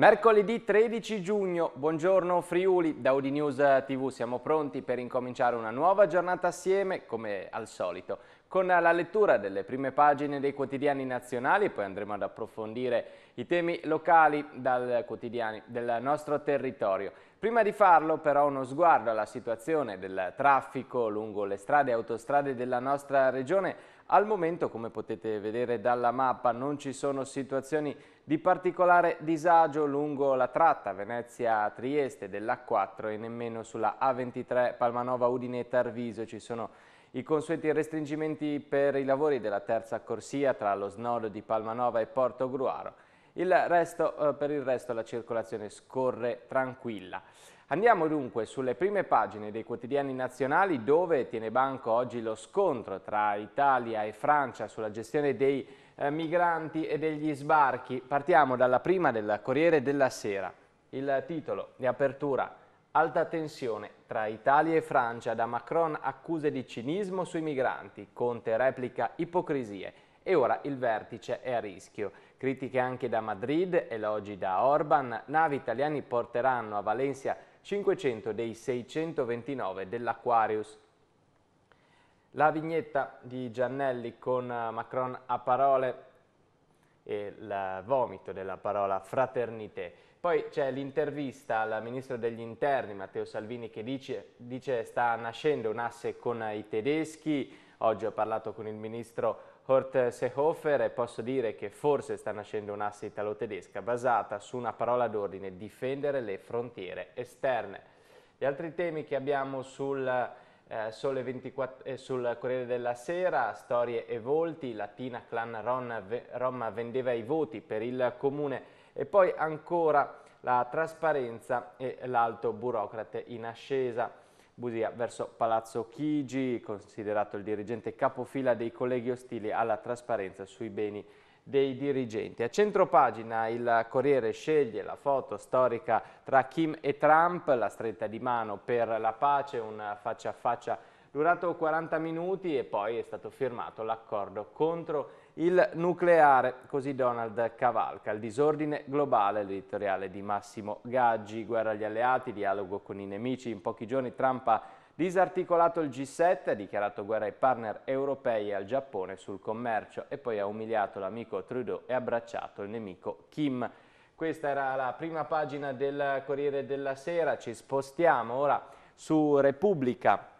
Mercoledì 13 giugno, buongiorno Friuli, da Udi News TV siamo pronti per incominciare una nuova giornata assieme, come al solito, con la lettura delle prime pagine dei quotidiani nazionali, poi andremo ad approfondire i temi locali dal quotidiani del nostro territorio. Prima di farlo però uno sguardo alla situazione del traffico lungo le strade e autostrade della nostra regione al momento, come potete vedere dalla mappa, non ci sono situazioni di particolare disagio lungo la tratta Venezia-Trieste dell'A4 e nemmeno sulla A23 Palmanova-Udine-Tarviso ci sono i consueti restringimenti per i lavori della terza corsia tra lo snodo di Palmanova e Porto Gruaro. Il resto, eh, per il resto la circolazione scorre tranquilla. Andiamo dunque sulle prime pagine dei quotidiani nazionali dove tiene banco oggi lo scontro tra Italia e Francia sulla gestione dei eh, migranti e degli sbarchi. Partiamo dalla prima del Corriere della Sera. Il titolo di apertura Alta tensione tra Italia e Francia da Macron accuse di cinismo sui migranti, Conte replica ipocrisie e ora il vertice è a rischio. Critiche anche da Madrid, elogi da Orban, navi italiani porteranno a Valencia 500 dei 629 dell'Aquarius. La vignetta di Giannelli con eh, Macron a parole e il vomito della parola fraternité. Poi c'è l'intervista al ministro degli interni Matteo Salvini che dice, dice sta nascendo un asse con i tedeschi, oggi ho parlato con il ministro Hort Seehofer e posso dire che forse sta nascendo un'asse italo-tedesca basata su una parola d'ordine, difendere le frontiere esterne. Gli altri temi che abbiamo sul, eh, 24, eh, sul Corriere della Sera, storie e volti, Latina Clan Ron, ve, Roma vendeva i voti per il comune e poi ancora la trasparenza e l'alto burocrate in ascesa. Busia verso Palazzo Chigi, considerato il dirigente capofila dei colleghi ostili alla trasparenza sui beni dei dirigenti. A centro pagina il Corriere sceglie la foto storica tra Kim e Trump, la stretta di mano per la pace, un faccia a faccia durato 40 minuti e poi è stato firmato l'accordo contro il il nucleare, così Donald cavalca, il disordine globale, l'editoriale di Massimo Gaggi, guerra agli alleati, dialogo con i nemici, in pochi giorni Trump ha disarticolato il G7, ha dichiarato guerra ai partner europei e al Giappone sul commercio e poi ha umiliato l'amico Trudeau e abbracciato il nemico Kim. Questa era la prima pagina del Corriere della Sera, ci spostiamo ora su Repubblica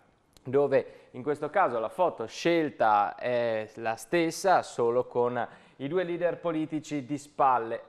dove in questo caso la foto scelta è la stessa solo con i due leader politici di spalle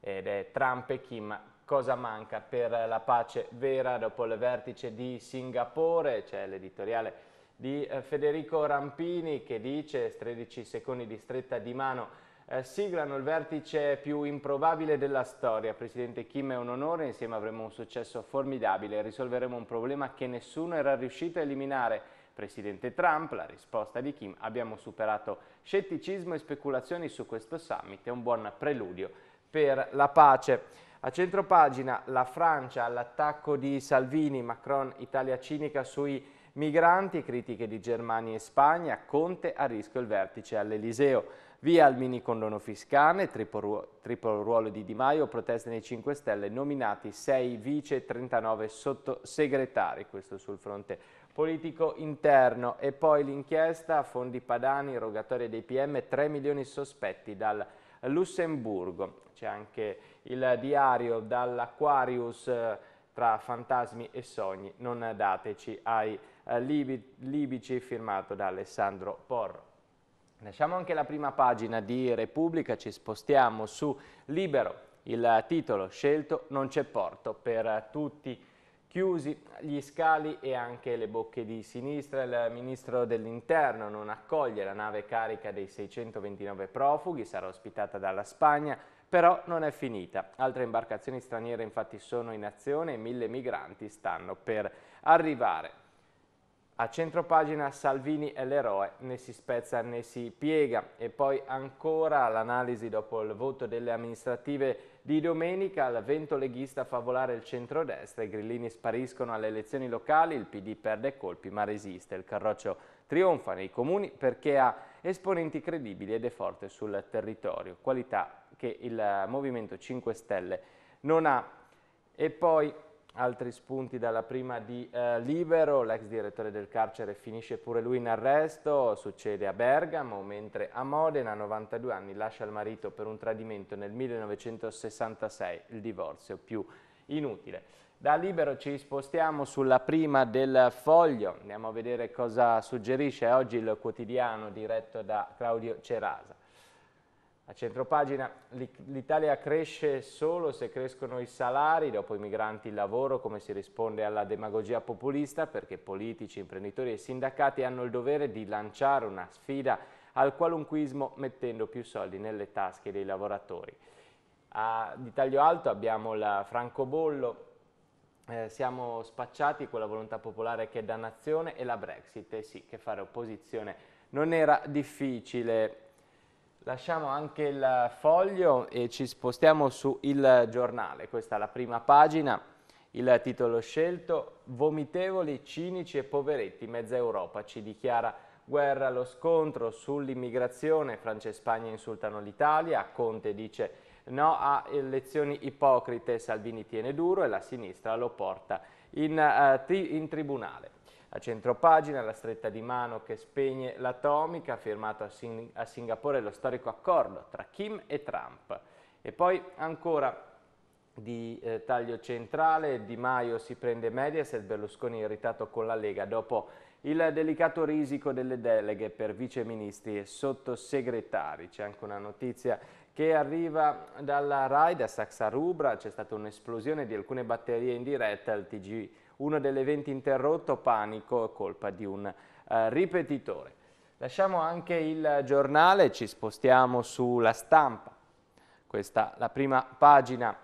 ed è Trump e Kim. Cosa manca per la pace vera dopo il vertice di Singapore? C'è l'editoriale di eh, Federico Rampini che dice 13 secondi di stretta di mano eh, siglano il vertice più improbabile della storia. Presidente Kim è un onore, insieme avremo un successo formidabile, risolveremo un problema che nessuno era riuscito a eliminare. Presidente Trump, la risposta di Kim, abbiamo superato scetticismo e speculazioni su questo summit, è un buon preludio per la pace. A centro pagina la Francia all'attacco di Salvini, Macron, Italia cinica sui migranti, critiche di Germania e Spagna, Conte a rischio il vertice all'Eliseo. Via al mini condono fiscale, triplo, triplo ruolo di Di Maio, proteste nei 5 Stelle, nominati 6 vice e 39 sottosegretari, questo sul fronte politico interno. E poi l'inchiesta, fondi padani, rogatorie dei PM, 3 milioni sospetti dal Lussemburgo. C'è anche il diario dall'Aquarius eh, tra fantasmi e sogni, non dateci ai eh, libici, firmato da Alessandro Porro. Lasciamo anche la prima pagina di Repubblica, ci spostiamo su Libero, il titolo scelto non c'è porto per tutti chiusi gli scali e anche le bocche di sinistra. Il ministro dell'interno non accoglie la nave carica dei 629 profughi, sarà ospitata dalla Spagna, però non è finita. Altre imbarcazioni straniere infatti sono in azione e mille migranti stanno per arrivare. A centro pagina Salvini è l'eroe, né si spezza né si piega. E poi ancora l'analisi dopo il voto delle amministrative di domenica, il vento leghista fa volare il centrodestra, i grillini spariscono alle elezioni locali, il PD perde colpi ma resiste, il carroccio trionfa nei comuni perché ha esponenti credibili ed è forte sul territorio, qualità che il Movimento 5 Stelle non ha. E poi altri spunti dalla prima di eh, Libero, l'ex direttore del carcere finisce pure lui in arresto, succede a Bergamo, mentre a Modena, a 92 anni, lascia il marito per un tradimento nel 1966, il divorzio più inutile. Da Libero ci spostiamo sulla prima del foglio, andiamo a vedere cosa suggerisce oggi il quotidiano diretto da Claudio Cerasa. A centropagina l'Italia cresce solo se crescono i salari, dopo i migranti il lavoro, come si risponde alla demagogia populista, perché politici, imprenditori e sindacati hanno il dovere di lanciare una sfida al qualunquismo mettendo più soldi nelle tasche dei lavoratori. A, di taglio alto abbiamo il francobollo, eh, siamo spacciati con la volontà popolare che è dannazione e la Brexit, eh sì, che fare opposizione non era difficile. Lasciamo anche il foglio e ci spostiamo su Il Giornale, questa è la prima pagina, il titolo scelto, vomitevoli, cinici e poveretti, mezza Europa ci dichiara guerra lo scontro sull'immigrazione, Francia e Spagna insultano l'Italia, Conte dice no a elezioni ipocrite, Salvini tiene duro e la sinistra lo porta in, uh, tri in tribunale. A centropagina la stretta di mano che spegne l'atomica firmato a, Sing a Singapore lo storico accordo tra Kim e Trump. E poi ancora di eh, taglio centrale, Di Maio si prende Mediaset, Berlusconi irritato con la Lega dopo il delicato risico delle deleghe per viceministri e sottosegretari. C'è anche una notizia che arriva dalla RAI, da Saxa Rubra, c'è stata un'esplosione di alcune batterie in diretta al TG uno degli eventi interrotto, panico, colpa di un eh, ripetitore. Lasciamo anche il giornale, ci spostiamo sulla stampa. Questa è la prima pagina,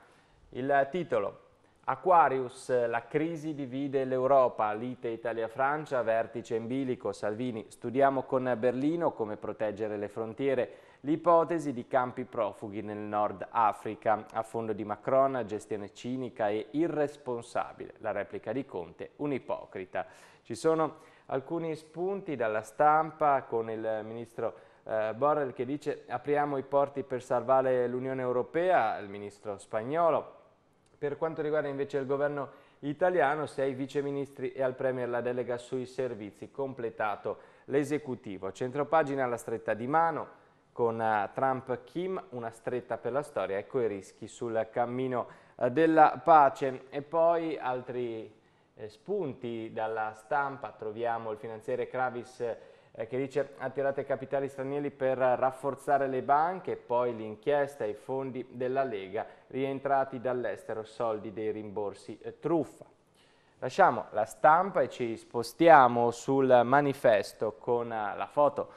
il titolo. Aquarius, la crisi divide l'Europa, lite Italia-Francia, vertice in bilico, Salvini, studiamo con Berlino come proteggere le frontiere l'ipotesi di campi profughi nel Nord Africa, a fondo di Macron, gestione cinica e irresponsabile, la replica di Conte, un ipocrita. Ci sono alcuni spunti dalla stampa con il ministro eh, Borrell che dice apriamo i porti per salvare l'Unione Europea, il ministro spagnolo. Per quanto riguarda invece il governo italiano, sei ai viceministri e al Premier la delega sui servizi, completato l'esecutivo. Centropagina alla stretta di mano, con eh, Trump Kim, una stretta per la storia, ecco i rischi sul cammino eh, della pace. E poi altri eh, spunti dalla stampa, troviamo il finanziere Kravis che dice attirate capitali stranieri per rafforzare le banche, poi l'inchiesta e i fondi della Lega rientrati dall'estero, soldi dei rimborsi truffa. Lasciamo la stampa e ci spostiamo sul manifesto con la foto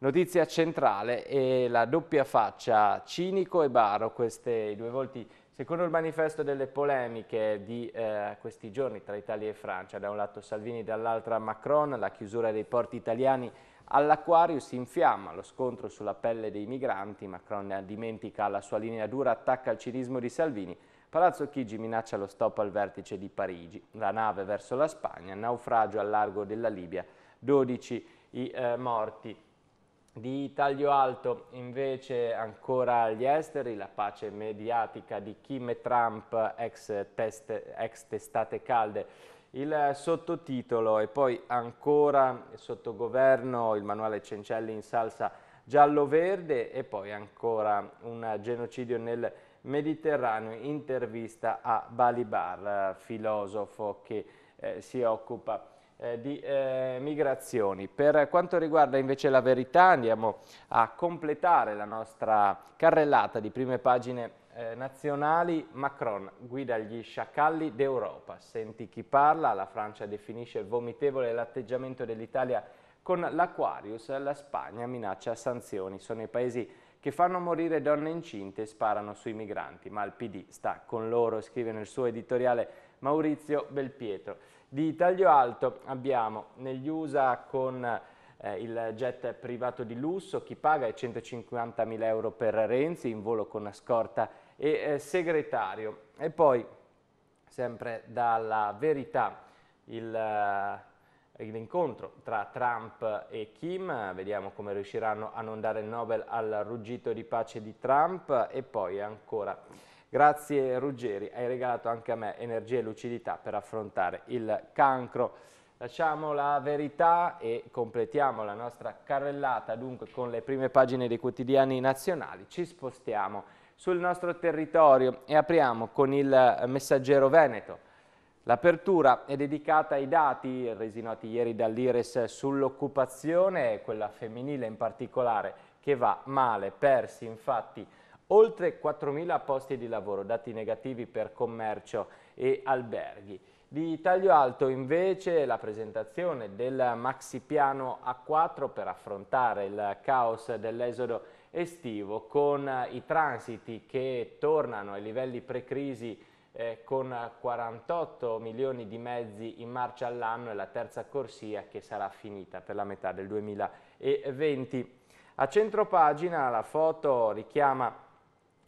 Notizia centrale e la doppia faccia cinico e baro, questi due volti Secondo il manifesto delle polemiche di eh, questi giorni tra Italia e Francia, da un lato Salvini, dall'altra Macron, la chiusura dei porti italiani all'Aquarius infiamma lo scontro sulla pelle dei migranti, Macron dimentica la sua linea dura, attacca il cinismo di Salvini, Palazzo Chigi minaccia lo stop al vertice di Parigi, la nave verso la Spagna, naufragio al largo della Libia, 12 i eh, morti. Di taglio alto invece ancora gli esteri, la pace mediatica di Kim e Trump, ex, test, ex testate calde, il sottotitolo e poi ancora sotto governo il manuale Cencelli in salsa giallo-verde e poi ancora un genocidio nel Mediterraneo, intervista a Balibar, filosofo che eh, si occupa di eh, di eh, migrazioni. Per quanto riguarda invece la verità andiamo a completare la nostra carrellata di prime pagine eh, nazionali. Macron guida gli sciacalli d'Europa, senti chi parla, la Francia definisce vomitevole l'atteggiamento dell'Italia con l'Aquarius, la Spagna minaccia sanzioni, sono i paesi che fanno morire donne incinte e sparano sui migranti, ma il PD sta con loro, scrive nel suo editoriale Maurizio Belpietro. Di taglio alto abbiamo negli USA con eh, il jet privato di lusso, chi paga è 150.000 euro per Renzi in volo con scorta e eh, segretario. E poi, sempre dalla verità, eh, l'incontro eh, tra Trump e Kim, vediamo come riusciranno a non dare il Nobel al ruggito di pace di Trump e poi ancora Grazie Ruggeri, hai regalato anche a me energia e lucidità per affrontare il cancro. Lasciamo la verità e completiamo la nostra carrellata dunque con le prime pagine dei quotidiani nazionali. Ci spostiamo sul nostro territorio e apriamo con il messaggero Veneto. L'apertura è dedicata ai dati resi noti ieri dall'Ires sull'occupazione, quella femminile in particolare, che va male. Persi infatti oltre 4.000 posti di lavoro, dati negativi per commercio e alberghi. Di taglio alto invece la presentazione del maxipiano A4 per affrontare il caos dell'esodo estivo con i transiti che tornano ai livelli precrisi eh, con 48 milioni di mezzi in marcia all'anno e la terza corsia che sarà finita per la metà del 2020. A centro pagina la foto richiama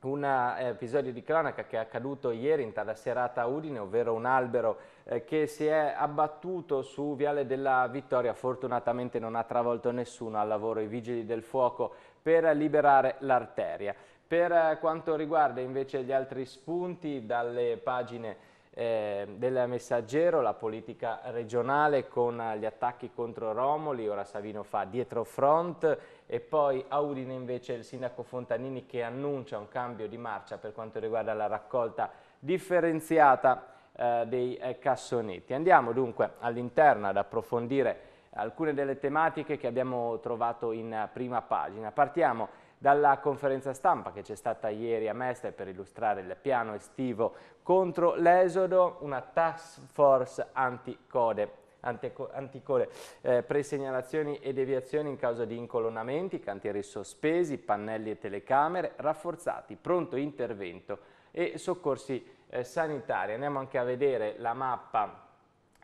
un eh, episodio di cronaca che è accaduto ieri in tarda serata a Udine, ovvero un albero eh, che si è abbattuto su Viale della Vittoria, fortunatamente non ha travolto nessuno al lavoro i vigili del fuoco per liberare l'arteria. Per eh, quanto riguarda invece gli altri spunti dalle pagine eh, del messaggero, la politica regionale con gli attacchi contro Romoli, ora Savino fa dietro front e poi a Udine invece il sindaco Fontanini che annuncia un cambio di marcia per quanto riguarda la raccolta differenziata eh, dei eh, cassonetti. Andiamo dunque all'interno ad approfondire alcune delle tematiche che abbiamo trovato in eh, prima pagina. Partiamo dalla conferenza stampa che c'è stata ieri a Mestre per illustrare il piano estivo contro l'esodo, una task force anti-code anticore, eh, presegnalazioni e deviazioni in causa di incolonnamenti, cantieri sospesi, pannelli e telecamere, rafforzati, pronto intervento e soccorsi eh, sanitari. Andiamo anche a vedere la mappa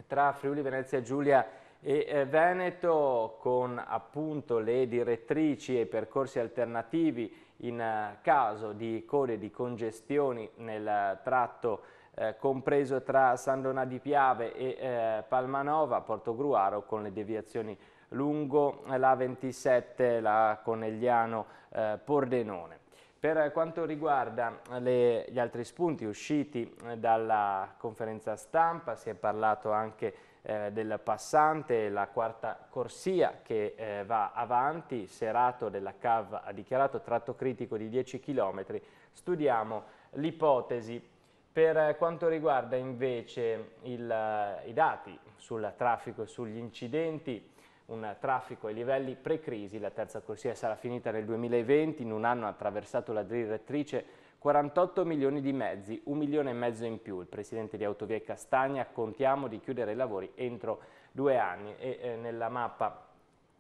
tra Friuli, Venezia, Giulia e eh, Veneto con appunto le direttrici e i percorsi alternativi in eh, caso di code di congestioni nel eh, tratto eh, compreso tra San Donà di Piave e eh, Palmanova, Portogruaro con le deviazioni lungo la 27, la Conegliano eh, Pordenone. Per quanto riguarda le, gli altri spunti usciti eh, dalla conferenza stampa, si è parlato anche eh, del passante, la quarta corsia che eh, va avanti, Serato della CAV ha dichiarato tratto critico di 10 km, studiamo l'ipotesi per quanto riguarda invece il, i dati sul traffico e sugli incidenti, un traffico ai livelli pre-crisi, la terza corsia sarà finita nel 2020, in un anno ha attraversato la direttrice 48 milioni di mezzi, un milione e mezzo in più. Il presidente di Autovie Castagna contiamo di chiudere i lavori entro due anni e eh, nella mappa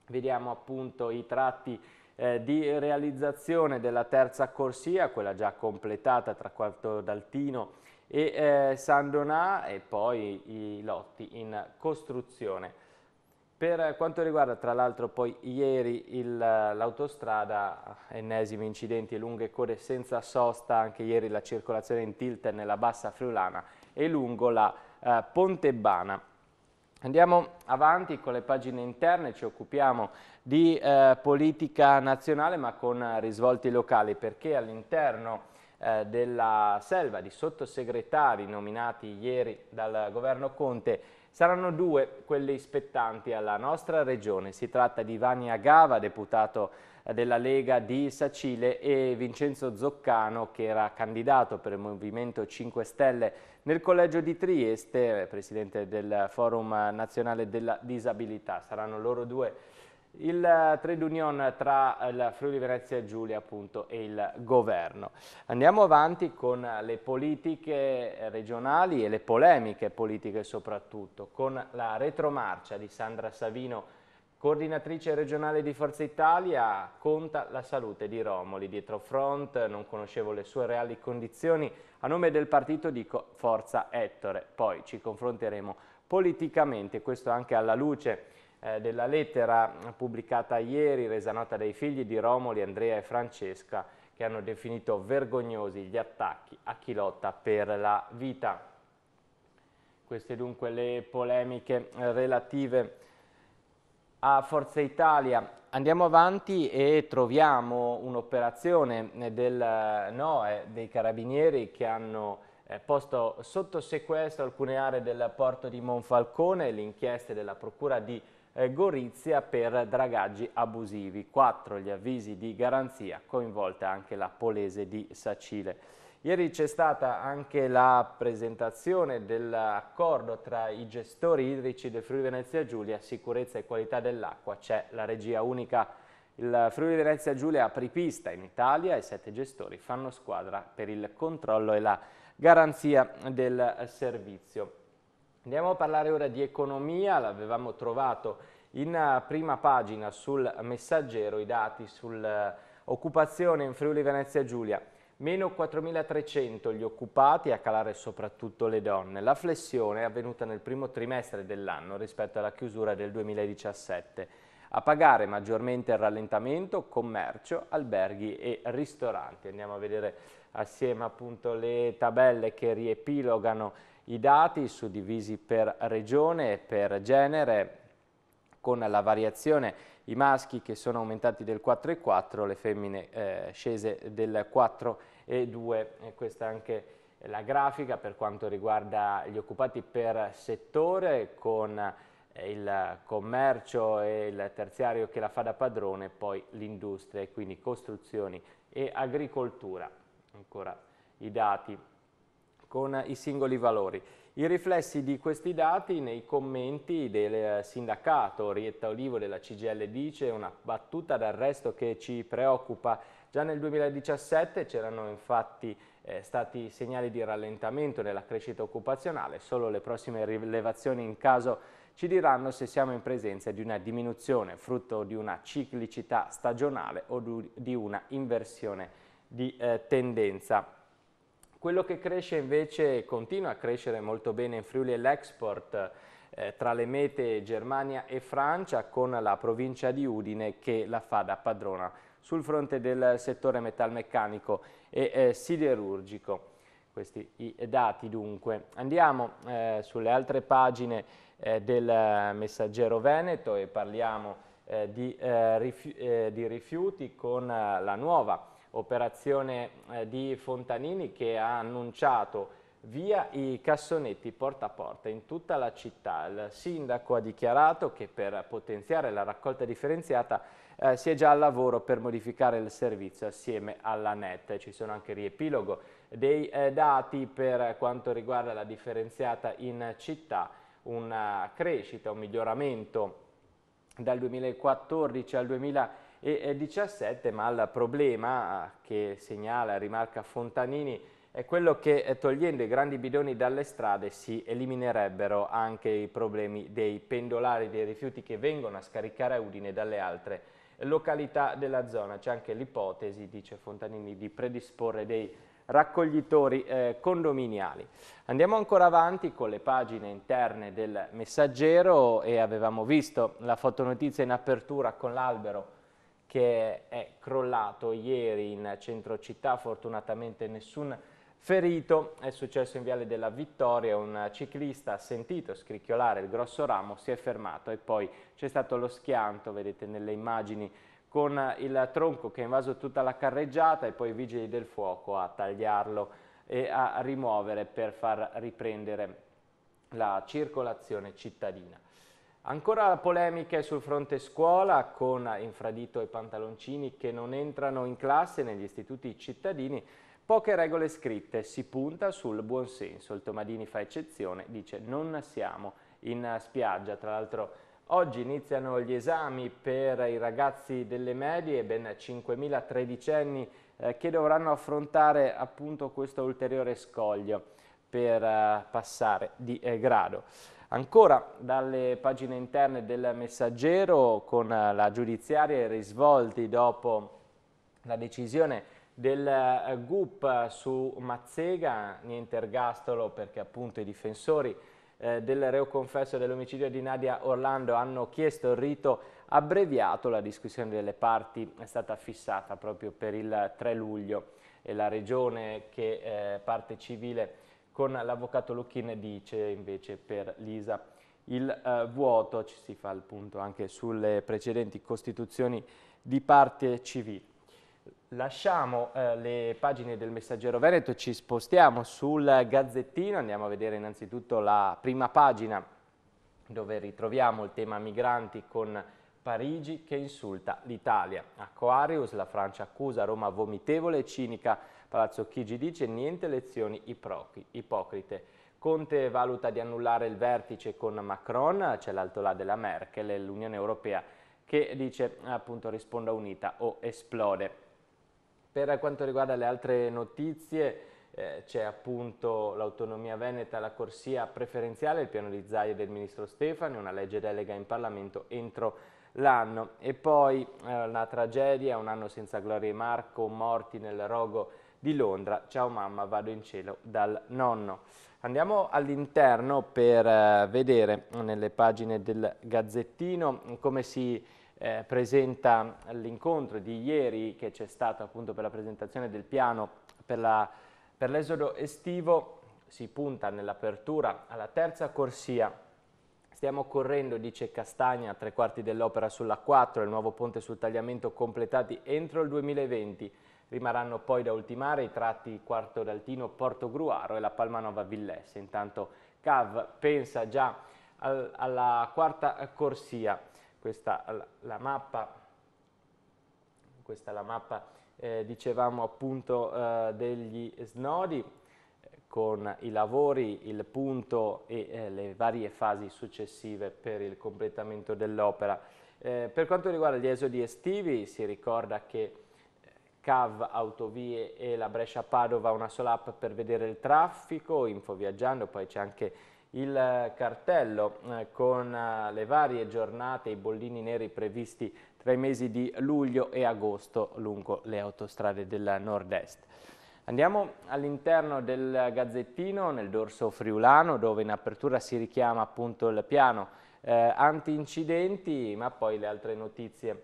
vediamo appunto i tratti eh, di realizzazione della terza corsia, quella già completata tra Quarto d'Altino e e eh, San Donà e poi i lotti in costruzione. Per quanto riguarda tra l'altro poi ieri l'autostrada, ennesimi incidenti e lunghe code senza sosta, anche ieri la circolazione in tilt nella bassa friulana e lungo la eh, Pontebbana. Andiamo avanti con le pagine interne, ci occupiamo di eh, politica nazionale ma con risvolti locali perché all'interno eh, della Selva, di sottosegretari nominati ieri dal governo Conte, saranno due quelli spettanti alla nostra regione. Si tratta di Vania Gava, deputato eh, della Lega di Sacile e Vincenzo Zoccano che era candidato per il Movimento 5 Stelle nel Collegio di Trieste, presidente del Forum Nazionale della Disabilità. Saranno loro due il eh, trade union tra il eh, Friuli Venezia Giulia appunto, e il governo. Andiamo avanti con eh, le politiche regionali e le polemiche politiche soprattutto, con la retromarcia di Sandra Savino, coordinatrice regionale di Forza Italia, conta la salute di Romoli. Dietro front, non conoscevo le sue reali condizioni, a nome del partito dico Forza Ettore, poi ci confronteremo politicamente, questo anche alla luce eh, della lettera pubblicata ieri, resa nota dai figli di Romoli, Andrea e Francesca, che hanno definito vergognosi gli attacchi a chi lotta per la vita. Queste dunque le polemiche relative a Forza Italia. Andiamo avanti e troviamo un'operazione del NOE, dei carabinieri che hanno eh, posto sotto sequestro alcune aree del porto di Monfalcone, le inchieste della procura di eh, Gorizia per dragaggi abusivi. 4 gli avvisi di garanzia, coinvolta anche la Polese di Sacile. Ieri c'è stata anche la presentazione dell'accordo tra i gestori idrici del Friuli Venezia Giulia, sicurezza e qualità dell'acqua, c'è la regia unica il Friuli Venezia Giulia è pista in Italia e sette gestori fanno squadra per il controllo e la garanzia del servizio. Andiamo a parlare ora di economia, l'avevamo trovato in eh, prima pagina sul messaggero i dati sull'occupazione in Friuli Venezia Giulia. Meno 4.300 gli occupati, a calare soprattutto le donne. La flessione è avvenuta nel primo trimestre dell'anno rispetto alla chiusura del 2017. A pagare maggiormente il rallentamento commercio, alberghi e ristoranti. Andiamo a vedere assieme appunto le tabelle che riepilogano i dati suddivisi per regione e per genere con la variazione i maschi che sono aumentati del 4,4, le femmine eh, scese del 4,2 e questa è anche la grafica per quanto riguarda gli occupati per settore con eh, il commercio e il terziario che la fa da padrone, poi l'industria e quindi costruzioni e agricoltura. Ancora i dati con i singoli valori. I riflessi di questi dati nei commenti del eh, sindacato Orietta Olivo della CGL dice una battuta d'arresto che ci preoccupa. Già nel 2017 c'erano infatti eh, stati segnali di rallentamento nella crescita occupazionale, solo le prossime rilevazioni in caso ci diranno se siamo in presenza di una diminuzione frutto di una ciclicità stagionale o di una inversione di eh, tendenza. Quello che cresce invece, continua a crescere molto bene in Friuli è l'export eh, tra le mete Germania e Francia con la provincia di Udine che la fa da padrona sul fronte del settore metalmeccanico e eh, siderurgico. Questi i dati dunque. Andiamo eh, sulle altre pagine eh, del Messaggero Veneto e parliamo eh, di, eh, rifi eh, di, rifiuti con la nuova operazione eh, di Fontanini che ha annunciato via i cassonetti porta a porta in tutta la città. Il sindaco ha dichiarato che per potenziare la raccolta differenziata eh, si è già al lavoro per modificare il servizio assieme alla NET. Ci sono anche riepilogo dei eh, dati per quanto riguarda la differenziata in città, una crescita, un miglioramento dal 2014 al 2015 e 17, ma il problema che segnala, e rimarca Fontanini, è quello che eh, togliendo i grandi bidoni dalle strade si eliminerebbero anche i problemi dei pendolari dei rifiuti che vengono a scaricare a Udine dalle altre località della zona. C'è anche l'ipotesi, dice Fontanini, di predisporre dei raccoglitori eh, condominiali. Andiamo ancora avanti con le pagine interne del messaggero e avevamo visto la fotonotizia in apertura con l'albero che è crollato ieri in centro città, fortunatamente nessun ferito. È successo in Viale della Vittoria, un ciclista ha sentito scricchiolare il grosso ramo, si è fermato e poi c'è stato lo schianto, vedete nelle immagini, con il tronco che ha invaso tutta la carreggiata e poi i vigili del fuoco a tagliarlo e a rimuovere per far riprendere la circolazione cittadina. Ancora polemiche sul fronte scuola con infradito e pantaloncini che non entrano in classe negli istituti cittadini, poche regole scritte, si punta sul buonsenso, il Tomadini fa eccezione, dice non siamo in spiaggia, tra l'altro oggi iniziano gli esami per i ragazzi delle medie, ben 5.000 tredicenni eh, che dovranno affrontare appunto questo ulteriore scoglio per eh, passare di eh, grado. Ancora dalle pagine interne del messaggero con la giudiziaria e i risvolti dopo la decisione del eh, GUP su Mazzega, niente ergastolo perché appunto i difensori eh, del reo confesso dell'omicidio di Nadia Orlando hanno chiesto il rito abbreviato, la discussione delle parti è stata fissata proprio per il 3 luglio e la regione che eh, parte civile con l'avvocato Lucchin dice invece per l'ISA il eh, vuoto, ci si fa il punto anche sulle precedenti costituzioni di parte civile. Lasciamo eh, le pagine del Messaggero Veneto, ci spostiamo sul Gazzettino, andiamo a vedere innanzitutto la prima pagina dove ritroviamo il tema migranti con Parigi che insulta l'Italia. Aquarius, la Francia accusa Roma vomitevole e cinica Palazzo Chigi dice niente lezioni ipocrite. Conte valuta di annullare il vertice con Macron, c'è l'altolà della Merkel, e l'Unione Europea che dice appunto risponda unita o esplode. Per quanto riguarda le altre notizie eh, c'è appunto l'autonomia veneta, la corsia preferenziale, il piano di Zaia del ministro Stefani, una legge delega in Parlamento entro l'anno. E poi eh, la tragedia, un anno senza Gloria e Marco, morti nel rogo di Londra, ciao mamma, vado in cielo dal nonno. Andiamo all'interno per eh, vedere nelle pagine del Gazzettino come si eh, presenta l'incontro di ieri che c'è stato appunto per la presentazione del piano per l'esodo estivo. Si punta nell'apertura alla terza corsia Stiamo correndo, dice Castagna, tre quarti dell'opera sulla 4 il nuovo ponte sul tagliamento completati entro il 2020. Rimarranno poi da ultimare i tratti Quarto d'Altino, Porto Gruaro e la Palmanova Villesse. Intanto Cav pensa già al, alla quarta corsia. Questa la, la mappa, questa è la mappa eh, dicevamo appunto eh, degli snodi con i lavori, il punto e eh, le varie fasi successive per il completamento dell'opera. Eh, per quanto riguarda gli esodi estivi si ricorda che CAV Autovie e la Brescia Padova una sola app per vedere il traffico, Info Viaggiando, poi c'è anche il eh, cartello eh, con eh, le varie giornate, i bollini neri previsti tra i mesi di luglio e agosto lungo le autostrade del nord-est. Andiamo all'interno del Gazzettino, nel dorso friulano, dove in apertura si richiama appunto il piano eh, anti-incidenti, ma poi le altre notizie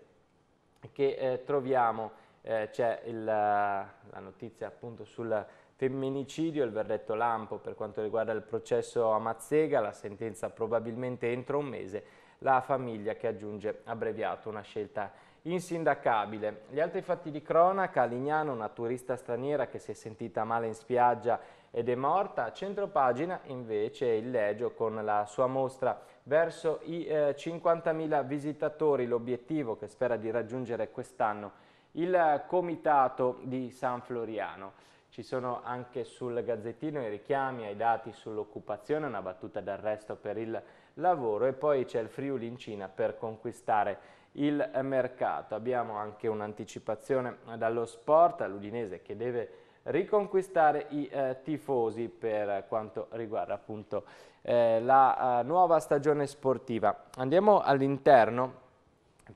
che eh, troviamo eh, c'è la notizia appunto sul femminicidio, il verdetto lampo per quanto riguarda il processo a Mazzega, la sentenza probabilmente entro un mese, la famiglia che aggiunge abbreviato una scelta insindacabile. Gli altri fatti di cronaca, a Lignano, una turista straniera che si è sentita male in spiaggia ed è morta, a centropagina invece il Legio con la sua mostra verso i eh, 50.000 visitatori, l'obiettivo che spera di raggiungere quest'anno il comitato di San Floriano. Ci sono anche sul gazzettino i richiami ai dati sull'occupazione, una battuta d'arresto per il lavoro e poi c'è il Friuli in Cina per conquistare il mercato. Abbiamo anche un'anticipazione dallo sport all'Udinese che deve riconquistare i eh, tifosi per quanto riguarda appunto eh, la eh, nuova stagione sportiva. Andiamo all'interno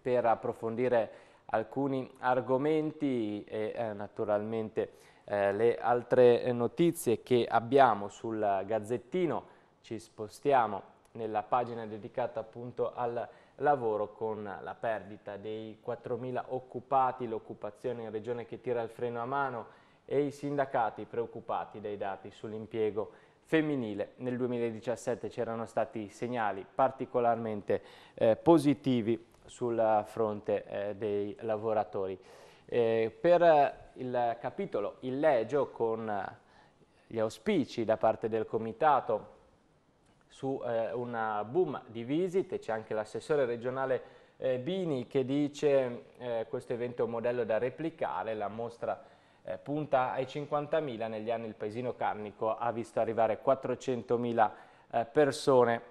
per approfondire alcuni argomenti e eh, naturalmente eh, le altre notizie che abbiamo sul Gazzettino. Ci spostiamo nella pagina dedicata appunto al lavoro con la perdita dei 4.000 occupati, l'occupazione in regione che tira il freno a mano e i sindacati preoccupati dai dati sull'impiego femminile. Nel 2017 c'erano stati segnali particolarmente eh, positivi sul fronte eh, dei lavoratori. Eh, per eh, il capitolo Illegio con eh, gli auspici da parte del Comitato su eh, una boom di visite, c'è anche l'assessore regionale eh, Bini che dice eh, questo evento è un modello da replicare, la mostra punta ai 50.000, negli anni il paesino carnico ha visto arrivare 400.000 persone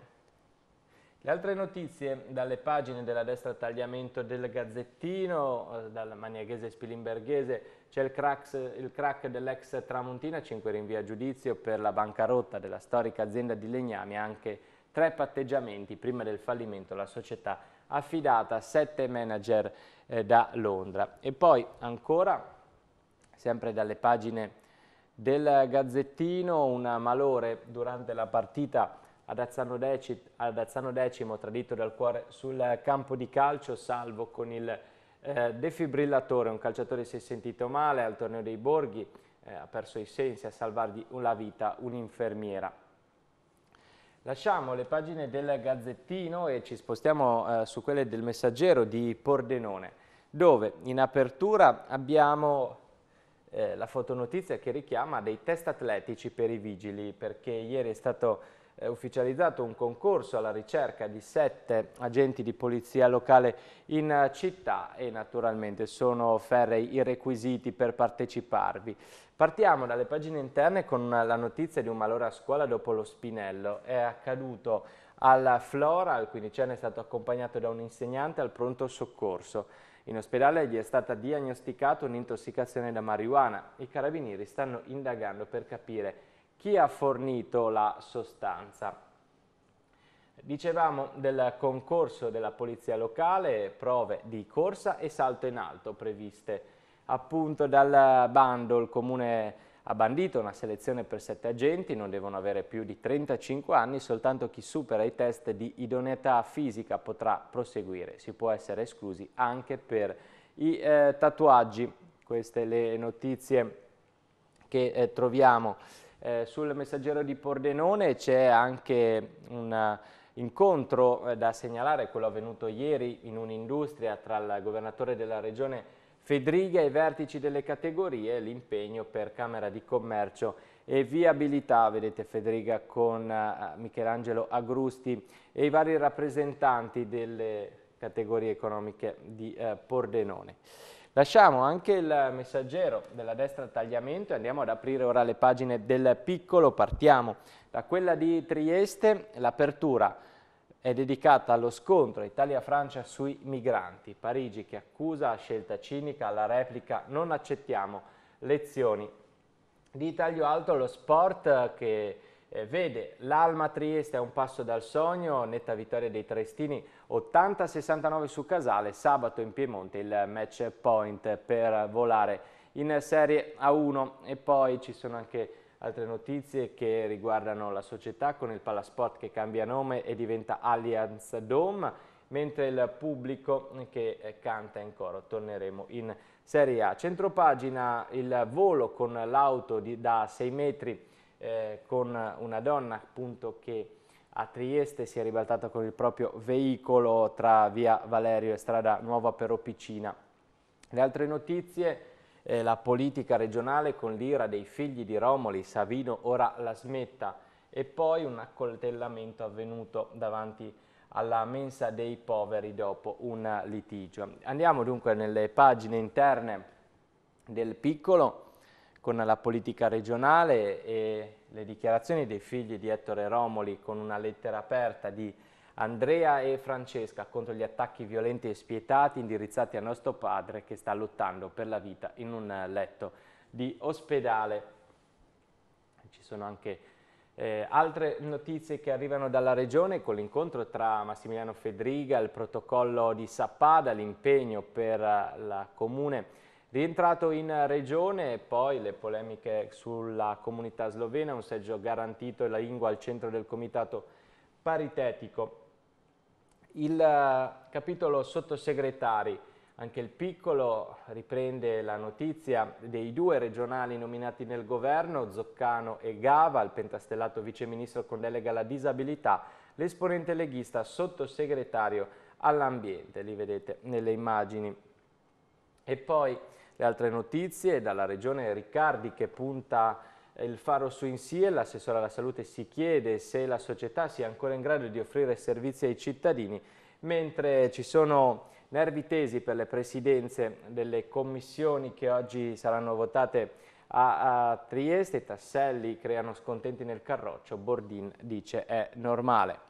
le altre notizie dalle pagine della destra tagliamento del Gazzettino, eh, dal maniaghese spilimberghese, c'è il, il, crack dell'ex Tramontina, 5 rinvia giudizio per la bancarotta della storica azienda di Legnami, anche tre patteggiamenti prima del fallimento, la società affidata a sette manager eh, da Londra. E poi ancora, sempre dalle pagine del Gazzettino, un malore durante la partita Adazzano decimo, Adazzano decimo tradito dal cuore sul campo di calcio, salvo con il eh, defibrillatore, un calciatore si è sentito male al torneo dei Borghi, eh, ha perso i sensi a salvargli la vita un'infermiera. Lasciamo le pagine del Gazzettino e ci spostiamo eh, su quelle del Messaggero di Pordenone, dove in apertura abbiamo eh, la fotonotizia che richiama dei test atletici per i vigili, perché ieri è stato eh, ufficializzato un concorso alla ricerca di sette agenti di polizia locale in città e naturalmente sono ferrei i requisiti per parteciparvi. Partiamo dalle pagine interne con la notizia di un malore a scuola dopo lo spinello. È accaduto alla Flora, il quindicenne è stato accompagnato da un insegnante al pronto soccorso. In ospedale gli è stata diagnosticata un'intossicazione da marijuana. I carabinieri stanno indagando per capire chi ha fornito la sostanza. Dicevamo del concorso della polizia locale, prove di corsa e salto in alto previste appunto dal bando il comune ha bandito una selezione per sette agenti, non devono avere più di 35 anni, soltanto chi supera i test di idoneità fisica potrà proseguire, si può essere esclusi anche per i eh, tatuaggi. Queste le notizie che eh, troviamo eh, sul messaggero di Pordenone c'è anche un incontro eh, da segnalare, quello avvenuto ieri in un'industria tra il governatore della regione Fedriga e i vertici delle categorie, l'impegno per Camera di Commercio e viabilità, vedete Federica con eh, Michelangelo Agrusti e i vari rappresentanti delle categorie economiche di eh, Pordenone. Lasciamo anche il messaggero della destra al tagliamento e andiamo ad aprire ora le pagine del piccolo. Partiamo da quella di Trieste, l'apertura è dedicata allo scontro Italia-Francia sui migranti. Parigi che accusa a scelta cinica la replica non accettiamo lezioni. Di taglio alto lo sport che eh, vede l'Alma Trieste a un passo dal sogno, netta vittoria dei Triestini 80-69 su Casale, sabato in Piemonte il match point per volare in Serie A1 e poi ci sono anche altre notizie che riguardano la società con il Palasport che cambia nome e diventa Allianz Dome mentre il pubblico che eh, canta in coro. Torneremo in Serie A. Centropagina il volo con l'auto da 6 metri eh, con una donna appunto che a Trieste si è ribaltata con il proprio veicolo tra via Valerio e strada Nuova Peropicina. Le altre notizie, eh, la politica regionale con l'ira dei figli di Romoli, Savino ora la smetta e poi un accoltellamento avvenuto davanti alla mensa dei poveri dopo un litigio. Andiamo dunque nelle pagine interne del piccolo con la politica regionale e le dichiarazioni dei figli di Ettore Romoli con una lettera aperta di Andrea e Francesca contro gli attacchi violenti e spietati indirizzati a nostro padre che sta lottando per la vita in un letto di ospedale. Ci sono anche eh, altre notizie che arrivano dalla regione con l'incontro tra Massimiliano Fedriga, il protocollo di Sappada, l'impegno per la comune Rientrato in regione, e poi le polemiche sulla comunità slovena, un seggio garantito e la lingua al centro del comitato paritetico. Il eh, capitolo sottosegretari, anche il piccolo, riprende la notizia dei due regionali nominati nel governo, Zoccano e Gava, il pentastellato viceministro con delega alla disabilità, l'esponente leghista sottosegretario all'ambiente, li vedete nelle immagini. E poi le altre notizie dalla regione Riccardi che punta eh, il faro su Insie, l'assessore alla salute si chiede se la società sia ancora in grado di offrire servizi ai cittadini, mentre ci sono nervi tesi per le presidenze delle commissioni che oggi saranno votate a, a Trieste, i tasselli creano scontenti nel carroccio, Bordin dice è normale.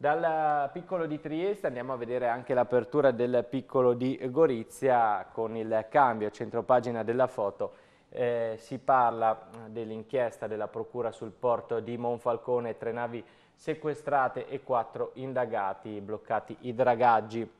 Dal piccolo di Trieste andiamo a vedere anche l'apertura del piccolo di Gorizia con il cambio, centropagina della foto. Eh, si parla eh, dell'inchiesta della procura sul porto di Monfalcone, tre navi sequestrate e quattro indagati, bloccati i dragaggi.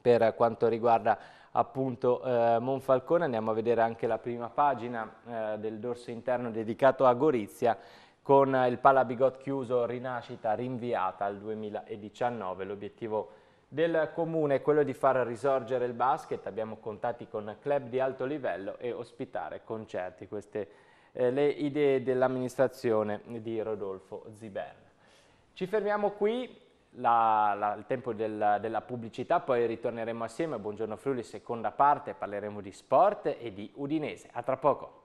Per quanto riguarda appunto eh, Monfalcone andiamo a vedere anche la prima pagina eh, del dorso interno dedicato a Gorizia con il Pala Bigot chiuso, rinascita rinviata al 2019, l'obiettivo del comune è quello di far risorgere il basket, abbiamo contatti con club di alto livello e ospitare concerti, queste eh, le idee dell'amministrazione di Rodolfo Ziberna. Ci fermiamo qui, la, la, il tempo del, della pubblicità, poi ritorneremo assieme Buongiorno Friuli, seconda parte, parleremo di sport e di Udinese. A tra poco!